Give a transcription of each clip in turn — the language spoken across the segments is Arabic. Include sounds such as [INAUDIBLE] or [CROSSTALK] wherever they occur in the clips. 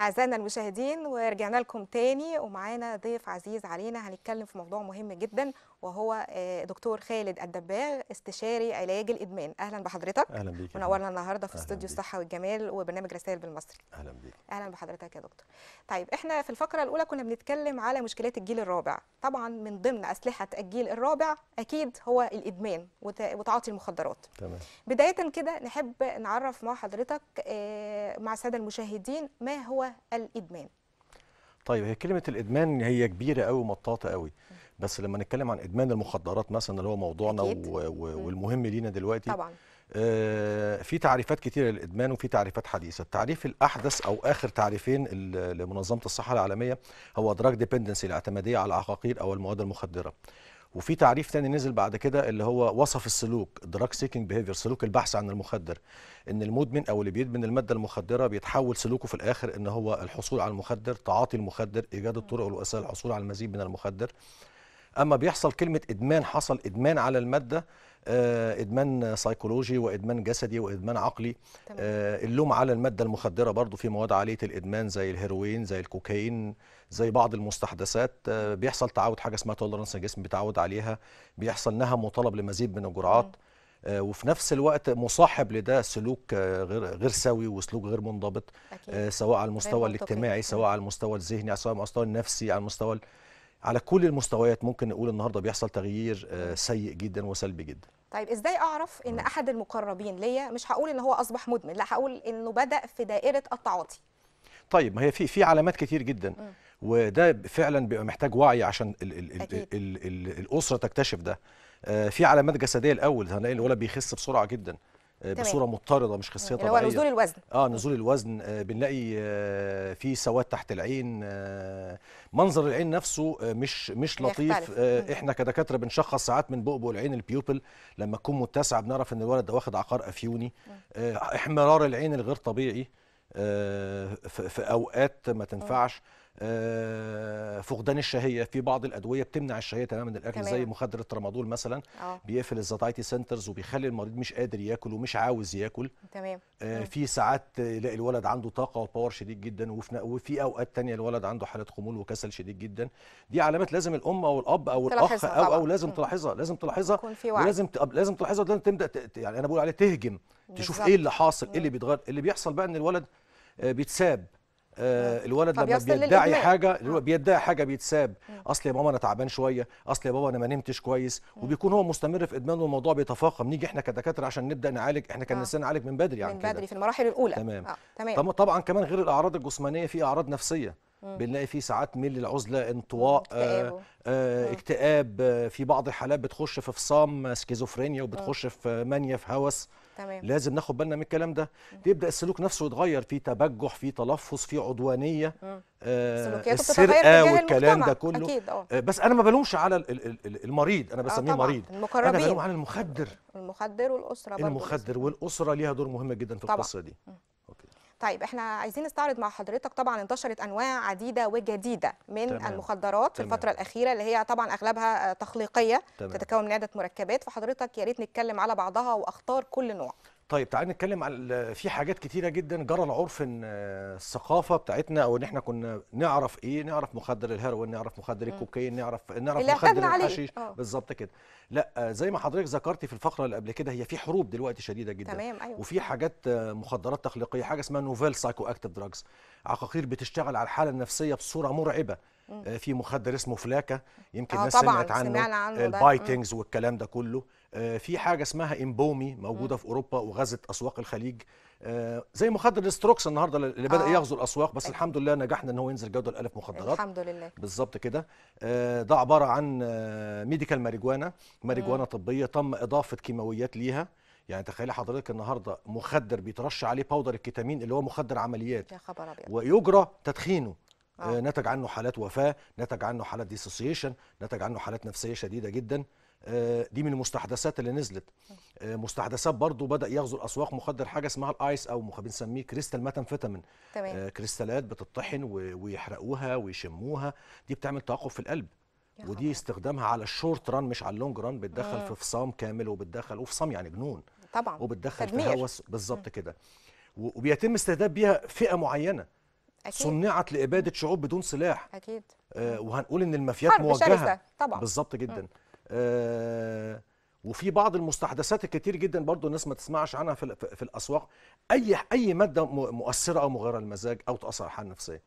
أعزائنا المشاهدين ورجعنا لكم تاني ومعانا ضيف عزيز علينا هنتكلم في موضوع مهم جدا وهو آه، دكتور خالد الدباغ استشاري علاج الإدمان أهلا بحضرتك أهلا بيك منورنا النهاردة في استوديو الصحة والجمال وبرنامج رسائل بالمصري أهلا بيك أهلا بحضرتك يا دكتور طيب إحنا في الفقرة الأولى كنا بنتكلم على مشكلات الجيل الرابع طبعا من ضمن أسلحة الجيل الرابع أكيد هو الإدمان وتعاطي المخدرات تمام بداية كده نحب نعرف مع حضرتك آه، مع السادة المشاهدين ما هو الادمان طيب هي كلمه الادمان هي كبيره قوي ومطاطه قوي بس لما نتكلم عن ادمان المخدرات مثلا اللي هو موضوعنا و... والمهم لينا دلوقتي طبعا آه في تعريفات كتيره للادمان وفي تعريفات حديثه التعريف الاحدث او اخر تعريفين لمنظمه الصحه العالميه هو دراج ديبندنسي الاعتماديه على العقاقير او المواد المخدره وفي تعريف تاني نزل بعد كده اللي هو وصف السلوك دراج سيكينج بيهيفير سلوك البحث عن المخدر ان المدمن او اللي بيدمن الماده المخدره بيتحول سلوكه في الاخر ان هو الحصول على المخدر تعاطي المخدر ايجاد الطرق والوسائل للحصول على المزيد من المخدر اما بيحصل كلمه ادمان حصل ادمان على الماده آه، ادمان سيكولوجي وادمان جسدي وادمان عقلي تمام. آه، اللوم على الماده المخدره برضو في مواد عاليه الادمان زي الهيروين زي الكوكايين زي بعض المستحدثات آه، بيحصل تعود حاجه اسمها تولرنس الجسم بيتعود عليها بيحصل نهم وطلب لمزيد من الجرعات وفي نفس الوقت مصاحب لده سلوك غير غير سوي وسلوك غير منضبط أكيد. سواء على المستوى الاجتماعي سواء على المستوى الذهني سواء على المستوى النفسي على المستوى على كل المستويات ممكن نقول النهارده بيحصل تغيير آه، سيء جدا وسلبي جدا طيب ازاي اعرف ان احد المقربين ليا مش هقول ان هو اصبح مدمن لا هقول انه بدا في دائره التعاطي طيب ما هي في في علامات كتير جدا م. وده فعلا بيبقى محتاج وعي عشان الـ الـ الـ الـ الـ الاسره تكتشف ده آه، في علامات جسديه الاول هنلاقي الولد بيخس بسرعه جدا آه، بصوره مضطرده مش خصيه يعني طبيعيه هو نزول الوزن اه نزول الوزن آه بنلاقي آه في سواد تحت العين آه منظر العين نفسه آه مش مش لطيف آه احنا كدكاتره بنشخص ساعات من بؤبؤ العين البيوبل لما تكون متسعه بنعرف ان الولد ده واخد عقار افيوني آه احمرار العين الغير طبيعي آه، في اوقات ما تنفعش آه، فقدان الشهيه في بعض الادويه بتمنع الشهيه تماما من الاكل زي مخدره رمادول مثلا أوه. بيقفل الزاتايتي سنترز وبيخلي المريض مش قادر ياكل ومش عاوز ياكل تمام آه في ساعات يلاقي الولد عنده طاقه وباور شديد جدا وفي اوقات تانية الولد عنده حاله خمول وكسل شديد جدا دي علامات لازم الام او الاب او الاخ او او لازم تلاحظها لازم تلاحظها لازم لازم تلاحظها لازم تبدا يعني انا بقول عليه تهجم تشوف بالزبط. ايه اللي حاصل ايه اللي بيتغير إيه اللي بيحصل بقى ان الولد آه، بيتساب آه الولد لما بيدعي حاجه بيدعي حاجه بيتساب اصل يا ماما انا تعبان شويه اصل يا بابا انا ما نمتش كويس وبيكون هو مستمر في ادمانه والموضوع بيتفاقم نيجي احنا كدكاتره عشان نبدا نعالج احنا كان آه. نفسنا نعالج من بدري يعني من بدري في المراحل الاولى تمام. آه. تمام طبعا كمان غير الاعراض الجسمانيه في اعراض نفسيه بنلاقي في ساعات ميل العزله انطواء اكتئاب, آه، آه، اكتئاب في بعض الحالات بتخش في فصام سكيزوفرينيا وبتخش في مانيا في هوس تمام. لازم ناخد بالنا من الكلام ده بيبدا السلوك نفسه يتغير في تبجح في تلفظ في عدوانيه آه السرقه والكلام ده كله أكيد آه. آه بس انا ما بلومش على المريض انا آه، بسميه آه مريض المقربين. انا بلوم على المخدر المخدر والاسره برضو المخدر والاسره ليها دور مهم جدا في القصه دي طيب احنا عايزين نستعرض مع حضرتك طبعا انتشرت انواع عديده وجديده من تمام. المخدرات في الفتره الاخيره اللي هي طبعا اغلبها آه، تخليقيه تمام. تتكون من عده مركبات فحضرتك يا ريت نتكلم على بعضها واخطار كل نوع طيب تعالى نتكلم على في حاجات كتيره جدا جرى العرف ان آه، الثقافه بتاعتنا او ان احنا كنا نعرف ايه نعرف مخدر الهيروين نعرف مخدر الكوكايين نعرف نعرف اللي مخدر الحشيش آه. بالظبط كده لا آه، زي ما حضرتك ذكرتي في الفقره اللي قبل كده هي في حروب دلوقتي شديده جدا تمام أيوة. وفي حاجات مخدرات تخليقيه حاجه اسمها نوفيل سايكو اكتيف دراجز عقاقير بتشتغل على الحاله النفسيه بصوره مرعبه آه، في مخدر اسمه فلاكا يمكن آه، الناس سمعت عنه, عنه البايتنجز والكلام ده كله آه، في حاجه اسمها امبومي موجوده في اوروبا وغزت اسواق الخليج زي مخدر الاستروكس النهارده اللي بدا يغزو الاسواق بس الحمد لله نجحنا ان هو ينزل جوده الالف مخدرات الحمد لله بالظبط كده ده عباره عن ميديكال ماريجوانا ماريجوانا طبيه تم اضافه كيماويات ليها يعني تخيلي حضرتك النهارده مخدر بيترش عليه باودر الكتامين اللي هو مخدر عمليات يا خبر ابيض ويجرى تدخينه آه. آه. نتج عنه حالات وفاه نتج عنه حالات ديسوسيشن نتج عنه حالات نفسيه شديده جدا آه، دي من المستحدثات اللي نزلت آه، مستحدثات برضو بدا يغزو الاسواق مخدر حاجه اسمها الايس او بنسميه كريستال ماتامفيتامين تمام. كريستالات بتطحن ويحرقوها ويشموها دي بتعمل توقف في القلب ودي استخدامها على الشورت ران مش على اللونج ران بتدخل في فصام كامل وبتدخل وفصام يعني جنون طبعا وبتدخل في هوس بالظبط كده وبيتم استهداف بيها فئه معينه أكيد. صنعت لاباده شعوب بدون سلاح اكيد آه وهنقول ان المافيات موجهه طبعا بالظبط جدا آه، وفي بعض المستحدثات الكتير جدا برضو الناس ما تسمعش عنها في, في الاسواق اي اي ماده مؤثره او مغيره المزاج او تاثر على الحاله النفسيه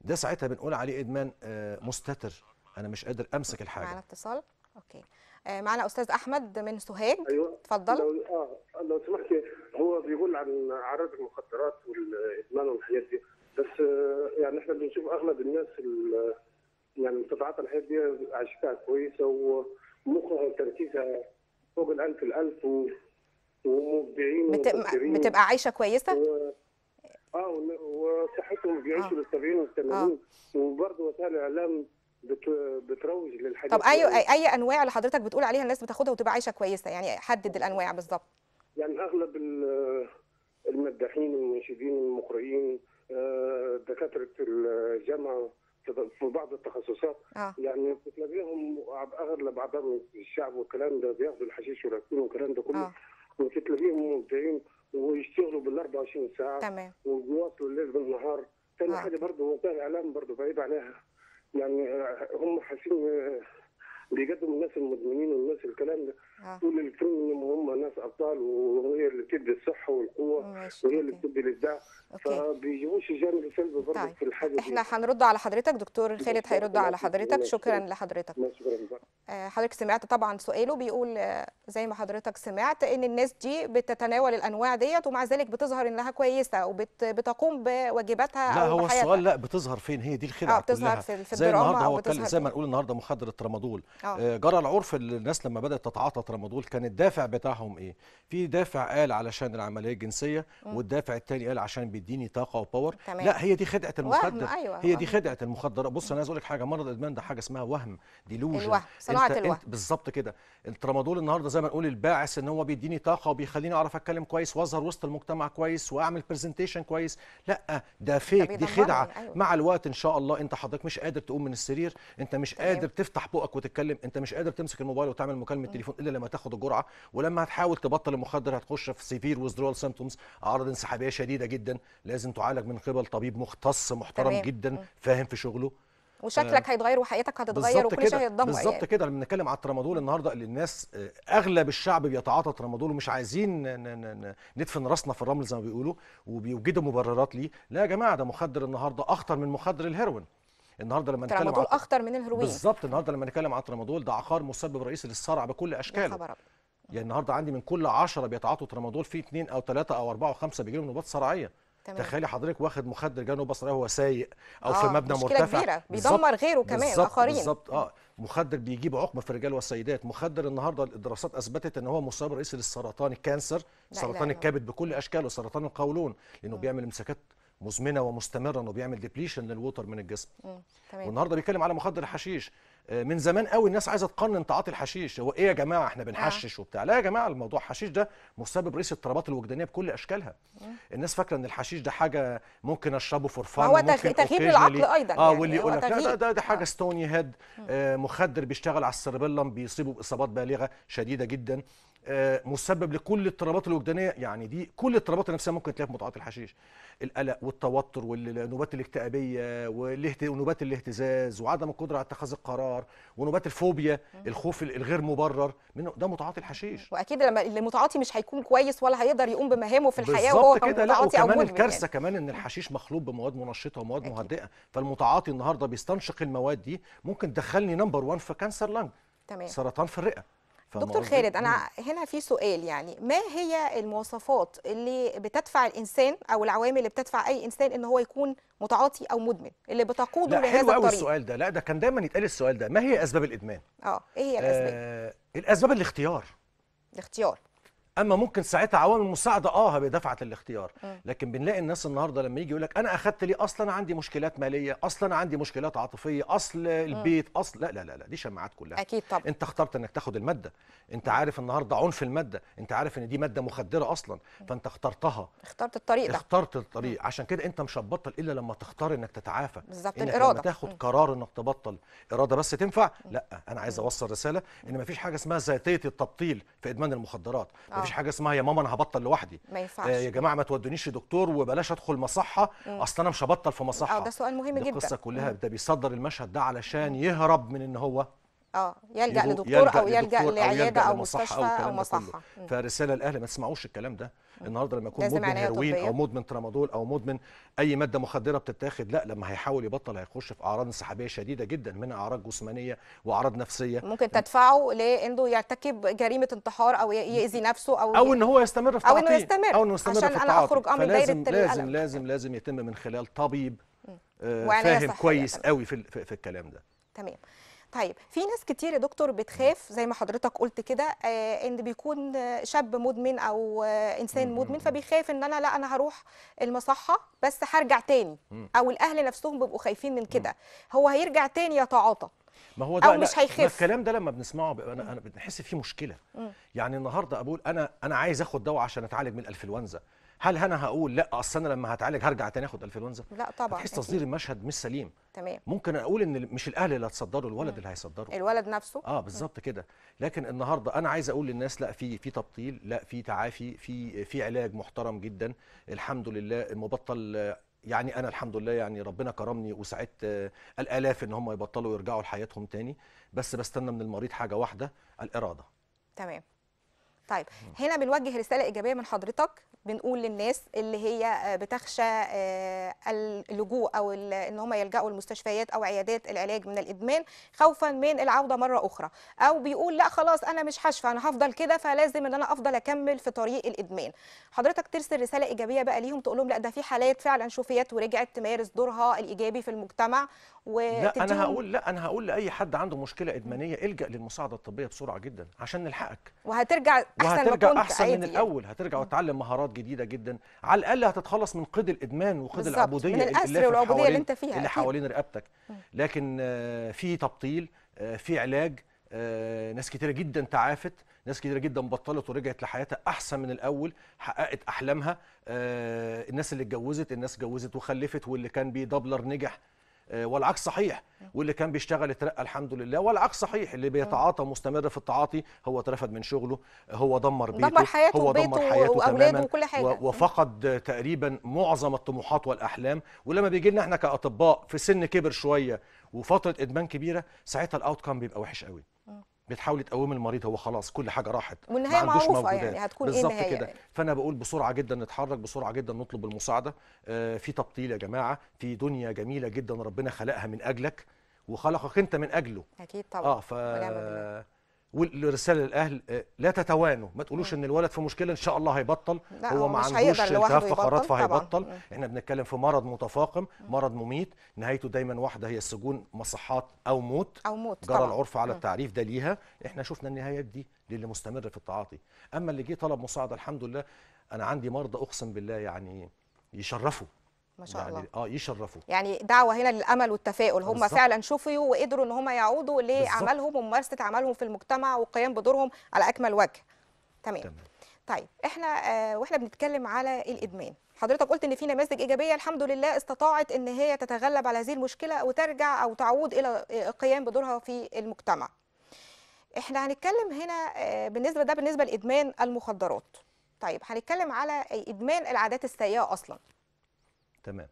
ده ساعتها بنقول عليه ادمان آه، مستتر انا مش قادر امسك الحاجه معانا اتصال اوكي معنا آه، معانا استاذ احمد من سوهاج ايوه اتفضل لو اه لو سمحتي هو بيقول عن اعراض المخدرات والادمان والحاجات دي بس آه، يعني احنا بنشوف اغلب الناس يعني قطاعات الحياه دي عايشتها كويسه ومخها وتركيزها فوق الالف الالف 1000 ومبدعين بتبقى عايشه كويسه؟ و... اه وصحتهم بيعيشوا لل 70 وال 80 وبرضه وسائل الاعلام بت... بتروج للحاجات طب اي اي انواع اللي حضرتك بتقول عليها الناس بتاخدها وتبقى عايشه كويسه يعني حدد الانواع بالظبط يعني اغلب المداحين المنشدين المقرئين آه، دكاتره الجامعه في بعض التخصصات آه. يعني بتلاقيهم اغلب اعضاء الشعب والكلام ده بياخدوا الحشيش والكلام والكلام ده كله آه. وبتلاقيهم ويشتغلوا بال 24 ساعه تمام وبيواصلوا الليل بالنهار تاني آه. حاجه برضه وسائل الاعلام برضه بعيد عليها يعني آه، هم حاسين آه، بيقدموا الناس المدمنين والناس الكلام ده آه. طول هم ناس ابطال وهي اللي بتدي الصحه والقوه وهي اللي بتدي الابداع فبيجيبوش الجانب السلبي برضه طيب. في الحاجه دي احنا هنرد على حضرتك دكتور خالد هيرد على حضرتك شكرا لحضرتك شكرا آه، حضرتك سمعت طبعا سؤاله بيقول آه، زي ما حضرتك سمعت ان الناس دي بتتناول الانواع ديت ومع ذلك بتظهر انها كويسه وبتقوم بواجباتها لا هو السؤال لا بتظهر فين هي دي الخدعه آه بتظهر كلها في الدراما زي النهارده هو زي ما نقول النهارده مخدره ترامادول أوه. آه، جرى العرف الناس لما بدات تتعاطى ترامادول كان الدافع بتاعهم ايه في دافع قال علشان العمليه الجنسيه مم. والدافع الثاني قال عشان بيديني طاقه وباور تمام. لا هي دي خدعه المخدر أيوة هي دي خدعه المخدر بص انا عايز اقول لك حاجه مرض الادمان ده حاجه اسمها وهم ديلوجن الوهم صناعه الوهم بالظبط كده الترامادول النهارده زي ما نقول الباعث ان هو بيديني طاقه وبيخليني اعرف اتكلم كويس واظهر وسط المجتمع كويس واعمل برزنتيشن كويس لا ده فيك دي خدعه أيوة. مع الوقت ان شاء الله انت حضرتك مش قادر تقوم من السرير انت مش قادر تفتح بقك وتتكلم بتتكلم انت مش قادر تمسك الموبايل وتعمل مكالمه تليفون الا لما تاخد الجرعه ولما هتحاول تبطل المخدر هتخش في سيفير وذرول سيمتومز اعراض انسحابيه شديده جدا لازم تعالج من قبل طبيب مختص محترم تمام. جدا فاهم في شغله وشكلك آه هيتغير وحياتك هتتغير وكل شيء هيتدمر بالظبط يعني. كده لما بنتكلم على الترامادول النهارده اللي الناس آه، اغلب الشعب بيتعاطى ترامادول ومش عايزين ندفن راسنا في الرمل زي ما بيقولوا وبيوجدوا مبررات ليه لا يا جماعه ده مخدر النهارده اخطر من مخدر الهيروين النهارده لما نتكلم عن اخطر من الهروين بالظبط النهارده لما نتكلم عن ترامادول ده عقار مسبب رئيسي للصرع بكل اشكاله يعني النهارده عندي من كل 10 بيتعاطوا ترامادول في 2 او 3 او 4 او 5 بيجيلهم نوبات صرعيه تمام. تخيلي حضرتك واخد مخدر جاله بصري وهو سايق او آه في مبنى مرتفع كبيره بيدمر غيره كمان بالزبط اخرين بالظبط اه مخدر بيجيب عقم في الرجال والسيدات مخدر النهارده الدراسات اثبتت ان هو مسبب رئيسي للسرطان الكانسر سرطان الكبد بكل اشكاله سرطان القولون لانه م. بيعمل امساكات مزمنه ومستمره انه بيعمل ديبليشن للوتر من الجسم تمام. والنهارده بيتكلم على مخدر الحشيش آه، من زمان قوي الناس عايزه تقنن تعاطي الحشيش هو ايه يا جماعه احنا بنحشش آه. وبتاع لا يا جماعه الموضوع الحشيش ده مسبب رئيسي الاضطرابات الوجدانيه بكل اشكالها الناس فاكره ان الحشيش ده حاجه ممكن اشربه فور فان هو تغيير العقل ايضا اه يعني واللي يقول لك لا ده ده حاجه آه. ستوني هيد آه مخدر بيشتغل على السيربيلم بيصيبه باصابات بالغه شديده جدا آه، مسبب لكل الاضطرابات الوجدانيه يعني دي كل الاضطرابات النفسيه ممكن تلاقيها في متعاطي الحشيش القلق والتوتر والنوبات الاكتئابيه ونوبات الاهتزاز وعدم القدره على اتخاذ القرار ونوبات الفوبيا الخوف الغير مبرر منه ده متعاطي الحشيش واكيد لما المتعاطي مش هيكون كويس ولا هيقدر يقوم بمهامه في الحياه وهو كده لا وكمان يعني. الكارثه يعني. كمان ان الحشيش مخلوط بمواد منشطه ومواد أكيد. مهدئه فالمتعاطي النهارده بيستنشق المواد دي ممكن تدخلني نمبر 1 في كانسر لنج تمام سرطان في الرئه دكتور خالد انا هنا في سؤال يعني ما هي المواصفات اللي بتدفع الانسان او العوامل اللي بتدفع اي انسان ان هو يكون متعاطي او مدمن اللي بتقوده لهذا الطريق حلو قوي السؤال ده لا ده كان دايما يتقال السؤال ده ما هي اسباب الادمان اه ايه هي الاسباب آه الاسباب الاختيار الاختيار اما ممكن ساعتها عوامل المساعده اه هي دفعت الاختيار آه. لكن بنلاقي الناس النهارده لما يجي يقول لك انا اخذت ليه اصلا عندي مشكلات ماليه اصلا عندي مشكلات عاطفيه اصل آه. البيت اصل لا لا لا, دي شماعات كلها اكيد طبعا انت اخترت انك تاخد الماده انت آه. عارف النهارده عنف الماده انت عارف ان دي ماده مخدره اصلا فانت اخترتها اخترت الطريق ده اخترت الطريق عشان كده انت مش هتبطل الا لما تختار انك تتعافى بالظبط الاراده تاخد قرار انك تبطل اراده بس تنفع لا انا عايز اوصل رساله ان مفيش حاجه اسمها ذاتيه التبطيل في ادمان المخدرات مفيش مفيش حاجه اسمها يا ماما انا هبطل لوحدي ما ينفعش آه يا جماعه ما تودونيش لدكتور وبلاش ادخل مصحه اصل انا مش هبطل في مصحه اه ده سؤال مهم جدا القصه كلها ده بيصدر المشهد ده علشان يهرب من ان هو اه يلجأ لدكتور يلجأ او يلجأ لعياده او, أو مستشفى أو مصحه فرساله الاهل ما تسمعوش الكلام ده النهارده لما يكون مدمن هيروين او مدمن ترامادول او مدمن اي ماده مخدره بتتاخد لا لما هيحاول يبطل هيخش في اعراض انسحابيه شديده جدا من اعراض جسمانيه واعراض نفسيه ممكن تدفعه لانه يرتكب جريمه انتحار او ياذي نفسه او او ان هو يستمر في او انه يستمر او انه يستمر عشان في انا اخرج اه من دايره لازم لازم لازم لازم يتم من خلال طبيب آه، فاهم كويس قوي في الكلام ده تمام طيب في ناس كتير يا دكتور بتخاف زي ما حضرتك قلت كده آه، ان بيكون شاب مدمن او آه، انسان مدمن فبيخاف ان انا لا انا هروح المصحه بس هرجع تاني او الاهل نفسهم بيبقوا خايفين من كده هو هيرجع تاني يتعاطى ما هو ده أو مش هيخف الكلام ده لما بنسمعه انا انا بنحس فيه مشكله يعني النهارده اقول انا انا عايز اخد دواء عشان اتعالج من الانفلونزا هل انا هقول لا اصل انا لما هتعالج هرجع تاني اخد انفلونزا لا طبعا هتحس تصدير المشهد مش سليم تمام ممكن اقول ان مش الاهل اللي هتصدره الولد اللي هيصدره الولد نفسه اه بالظبط كده لكن النهارده انا عايز اقول للناس لا في في تبطيل لا في تعافي في في علاج محترم جدا الحمد لله المبطل يعني انا الحمد لله يعني ربنا كرمني وساعدت آه، الالاف ان هم يبطلوا يرجعوا لحياتهم تاني بس بستنى من المريض حاجه واحده الاراده تمام طيب هنا بنوجه رساله ايجابيه من حضرتك بنقول للناس اللي هي آه، بتخشى آه، اللجوء او ان هم يلجأوا المستشفيات او عيادات العلاج من الادمان خوفا من العوده مره اخرى او بيقول لا خلاص انا مش هشفى انا هفضل كده فلازم ان انا افضل اكمل في طريق الادمان حضرتك ترسل رساله ايجابيه بقى ليهم تقول لهم لا ده في حالات فعلا شفيت ورجعت تمارس دورها الايجابي في المجتمع لا انا هقول لا انا هقول لاي حد عنده مشكله ادمانيه الجا للمساعده الطبيه بسرعه جدا عشان نلحقك وهترجع احسن وهترجع ما كنت احسن من يعني. الاول هترجع وتتعلم مهارات جديده جدا على الاقل هتتخلص من قيد الادمان وقيد العبوديه من الاسر والعبوديه اللي انت فيها اللي حوالين رقبتك لكن آه، في تبطيل آه، في علاج آه، ناس كتيره جدا تعافت ناس كتيره جدا بطلت ورجعت لحياتها احسن من الاول حققت احلامها الناس اللي اتجوزت الناس اتجوزت وخلفت واللي كان بيدبلر نجح آه، والعكس صحيح واللي كان بيشتغل اترقى الحمد لله والعكس صحيح اللي بيتعاطى مستمر في التعاطي هو اترفد من شغله هو دمر بيته دمر حياته هو دمر حياته واولاده وكل حاجه وفقد تقريبا معظم الطموحات والاحلام ولما بيجي لنا احنا كاطباء في سن كبر شويه وفتره ادمان كبيره ساعتها الاوت كام بيبقى وحش قوي بتحاولي تقومي المريض هو خلاص كل حاجه راحت والنهايه ما عندوش معروفه يعني هتكون ايه النهايه كده يعني. فانا بقول بسرعه جدا نتحرك بسرعه جدا نطلب المساعده آه في تبطيل يا جماعه في دنيا جميله جدا ربنا خلقها من اجلك وخلقك انت من اجله اكيد طبعا اه ف والرساله للاهل آه، لا تتوانوا ما تقولوش ان الولد في مشكله ان شاء الله هيبطل هو ما عندوش التهاب فقرات فهيبطل احنا بنتكلم في مرض متفاقم مرض مميت نهايته دايما واحده هي السجون مصحات او موت او موت جرى طبعا. العرف على التعريف ده ليها احنا شفنا النهايات دي للي مستمر في التعاطي اما اللي جه طلب مساعده الحمد لله انا عندي مرضى اقسم بالله يعني يشرفوا ما شاء يعني الله اه يشرفوا يعني دعوه هنا للامل والتفاؤل هم فعلا شفوا وقدروا ان هم يعودوا لعملهم وممارسه عملهم في المجتمع والقيام بدورهم على اكمل وجه تمام, تمام. طيب احنا آه واحنا بنتكلم على الادمان حضرتك قلت ان في نماذج ايجابيه الحمد لله استطاعت ان هي تتغلب على هذه المشكله وترجع او تعود الى القيام آه، بدورها في المجتمع احنا هنتكلم هنا آه، بالنسبه ده بالنسبه لادمان المخدرات طيب هنتكلم على ادمان العادات السيئه اصلا تمام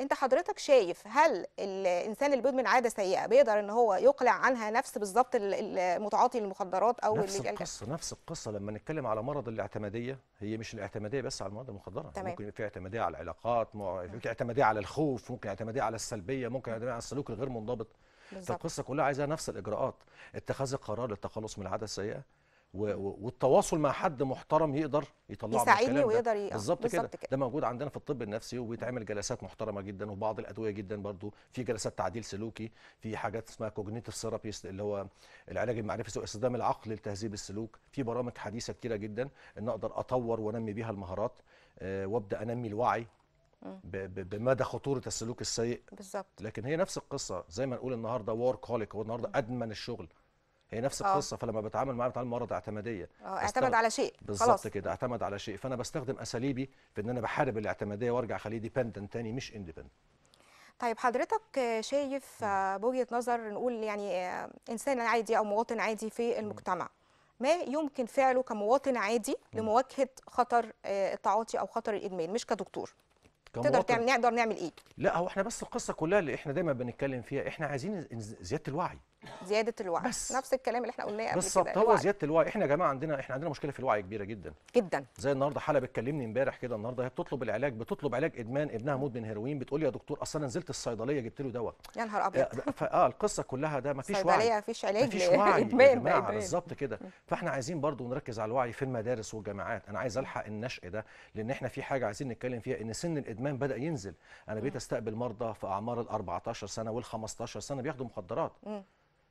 انت حضرتك شايف هل الانسان اللي بيدمن عاده سيئه بيقدر ان هو يقلع عنها نفس بالظبط المتعاطي للمخدرات او نفس اللي القصه جالك. نفس القصه لما نتكلم على مرض الاعتماديه هي مش الاعتماديه بس على المواد المخدره تمام. ممكن في اعتماديه على العلاقات ممكن اعتماديه على الخوف ممكن اعتماديه على السلبيه ممكن اعتماديه على السلوك الغير منضبط بالزبط. فالقصه كلها عايزاها نفس الاجراءات اتخاذ القرار للتخلص من العاده السيئه والتواصل مع حد محترم يقدر يطلعه يساعدني ويقدر يقدر آه، بالظبط كده. كده ده موجود عندنا في الطب النفسي وبيتعمل جلسات محترمه جدا وبعض الادويه جدا برضو في جلسات تعديل سلوكي في حاجات اسمها كوجنيتيف ثيرابي اللي هو العلاج المعرفي استخدام العقل لتهذيب السلوك في برامج حديثه كتيره جدا ان اقدر اطور وانمي بيها المهارات أه وابدا انمي الوعي بمدى خطوره السلوك السيء بالظبط لكن هي نفس القصه زي ما نقول النهارده هوليك هو النهارده ادمن الشغل هي نفس آه. القصه فلما بتعامل معاه بتعامل مرض اعتماديه اه اعتمد على شيء بالظبط كده اعتمد على شيء فانا بستخدم اساليبي في ان انا بحارب الاعتماديه وارجع اخليه ديبندنت تاني مش اندبندنت طيب حضرتك شايف آه، بوجهه نظر نقول يعني آه، انسان عادي او مواطن عادي في المجتمع ما يمكن فعله كمواطن عادي لمواجهه خطر التعاطي او خطر الادمان مش كدكتور تقدر تعمل نقدر نعمل ايه لا هو احنا بس القصه كلها اللي احنا دايما بنتكلم فيها احنا عايزين زياده الوعي زياده الوعي بس نفس الكلام اللي احنا قلناه قبل كده بالظبط هو زياده الوعي احنا يا جماعه عندنا احنا عندنا مشكله في الوعي كبيره جدا جدا زي النهارده حاله بتكلمني امبارح كده النهارده هي بتطلب العلاج بتطلب علاج ادمان ابنها مدمن هيروين بتقول لي يا دكتور اصل انا نزلت الصيدليه جبت له دواء يا نهار ابيض اه, آه، القصه كلها ده مفيش وعي الصيدليه مفيش علاج مفيش وعي ادمان بالظبط كده فاحنا عايزين برضو نركز على الوعي في المدارس والجامعات انا عايز الحق النشء ده لان احنا في حاجه عايزين نتكلم فيها ان سن الادمان بدا ينزل انا بقيت استقبل مرضى في اعمار ال 14 سنه وال 15 سنه بياخدوا مخدرات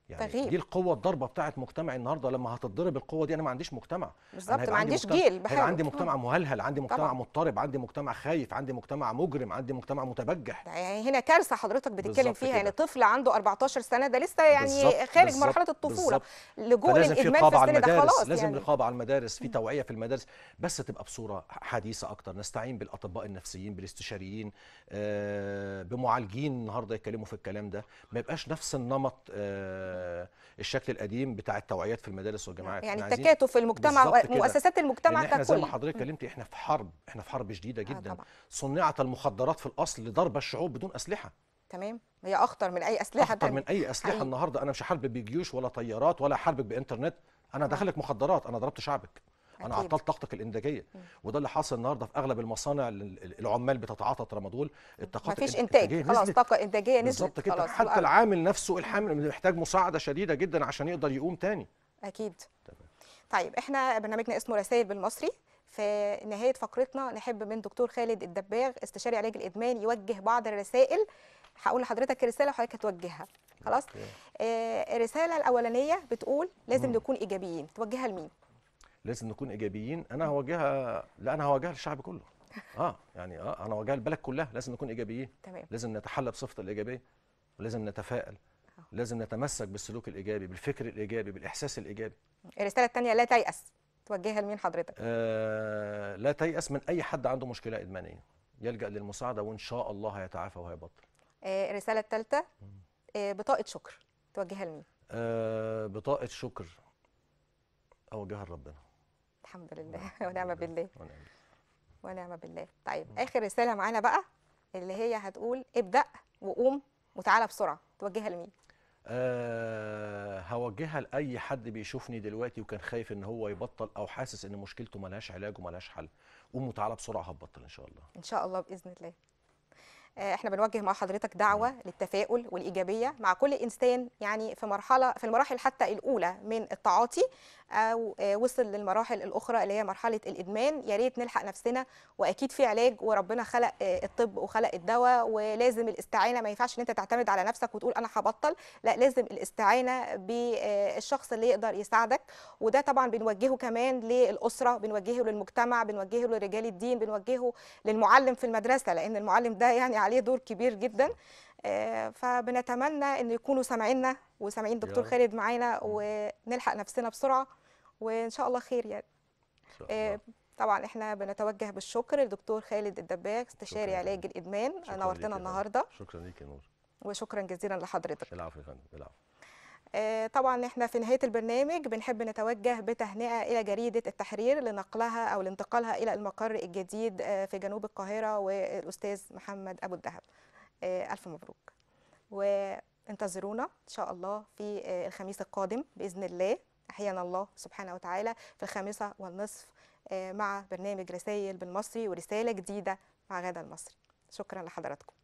يعني تغيير. دي القوه الضربه بتاعت مجتمعي النهارده لما هتتضرب القوه دي انا ما عنديش مجتمع بالظبط ما عنديش مجتمع. جيل بحاجة عندي مجتمع مهلهل عندي مجتمع طبعا. مضطرب عندي مجتمع خايف عندي مجتمع مجرم عندي مجتمع متبجح يعني هنا كارثه حضرتك بتتكلم فيها يعني كده. يعني طفل عنده 14 سنه ده لسه يعني بالزبط. خارج بالزبط. مرحله الطفوله لجوء الإدمان في السن ده خلاص لازم يعني. رقابه على المدارس في توعيه في المدارس بس تبقى بصوره حديثه اكتر نستعين بالاطباء النفسيين بالاستشاريين آه، بمعالجين النهارده يتكلموا في الكلام ده ما يبقاش نفس النمط آه، آه، الشكل القديم بتاع التوعيات في المدارس والجامعات يعني التكاتف المجتمع مؤسسات المجتمع ككل احنا زي ما حضرتك كلمتي احنا في حرب احنا في حرب شديده آه، جدا آه صنعت المخدرات في الاصل لضرب الشعوب بدون اسلحه تمام هي اخطر من اي اسلحه اخطر من اي اسلحه حقيقي. النهارده انا مش حرب بجيوش ولا طيارات ولا حرب بانترنت انا آه. دخلك مخدرات انا ضربت شعبك انا عطلت طاقتك الانتاجيه وده اللي حصل النهارده في اغلب المصانع العمال بتتعاطى ترامادول الطاقات مفيش انتاج خلاص طاقه انتاجيه نزلت بالظبط كده حتى العامل نفسه الحامل محتاج مساعده شديده جدا عشان يقدر يقوم تاني اكيد تمام طيب احنا برنامجنا اسمه رسائل بالمصري في نهايه فقرتنا نحب من دكتور خالد الدباغ استشاري علاج الادمان يوجه بعض الرسائل هقول لحضرتك الرساله وحضرتك هتوجهها خلاص آه الرساله الاولانيه بتقول لازم مم. نكون ايجابيين توجهها لمين لازم نكون ايجابيين انا هواجهها لا انا هواجهها للشعب كله [LAUGHS] اه يعني اه انا هواجهها البلد كلها لازم نكون ايجابيين تمام لازم نتحلى بصفه الايجابيه ولازم نتفائل لازم نتمسك بالسلوك الايجابي بالفكر الايجابي بالاحساس الايجابي الرساله الثانيه لا تيأس توجهها لمين حضرتك آه لا تيأس من اي حد عنده مشكله ادمانيه يلجأ للمساعده وان شاء الله هيتعافى وهيبطل آه الرساله الثالثه آه بطاقه شكر توجهها لمين آه بطاقه شكر اوجهها لربنا الحمد لله نعم، [LAUGHS] ونعم بالله ونعم بالله طيب نعم. اخر رساله معانا بقى اللي هي هتقول ابدا وقوم وتعالى بسرعه توجهها لمين أه هوجهها لاي حد بيشوفني دلوقتي وكان خايف ان هو يبطل او حاسس ان مشكلته ملهاش علاج وملهاش حل قوم وتعالى بسرعه هتبطل ان شاء الله ان شاء الله باذن الله آه، احنا بنوجه مع حضرتك دعوه للتفاؤل والايجابيه مع كل انسان يعني في مرحله في المراحل حتى الاولى من التعاطي او آه، وصل للمراحل الاخرى اللي هي مرحله الادمان يا ريت نلحق نفسنا واكيد في علاج وربنا خلق آه، الطب وخلق الدواء ولازم الاستعانه ما ينفعش ان انت تعتمد على نفسك وتقول انا هبطل لا لازم الاستعانه بالشخص اللي يقدر يساعدك وده طبعا بنوجهه كمان للاسره بنوجهه للمجتمع بنوجهه لرجال الدين بنوجهه للمعلم في المدرسه لان المعلم ده يعني عليه دور كبير جدا آه، فبنتمنى ان يكونوا سامعيننا وسامعين دكتور خالد معانا ونلحق نفسنا بسرعه وان شاء الله خير يعني الله. آه، طبعا احنا بنتوجه بالشكر لدكتور خالد الدباك استشاري علاج الادمان نورتنا النهارده شكرا ليك يا نور وشكرا جزيلا لحضرتك العفو يا فندم العفو آه، طبعا احنا في نهايه البرنامج بنحب نتوجه بتهنئه الى جريده التحرير لنقلها او لانتقالها الى المقر الجديد آه، في جنوب القاهره والاستاذ محمد ابو الذهب آه، الف مبروك وانتظرونا ان شاء الله في الخميس القادم باذن الله احيانا الله سبحانه وتعالى في الخامسه والنصف مع برنامج رسائل بالمصري ورساله جديده مع غدا المصري شكرا لحضراتكم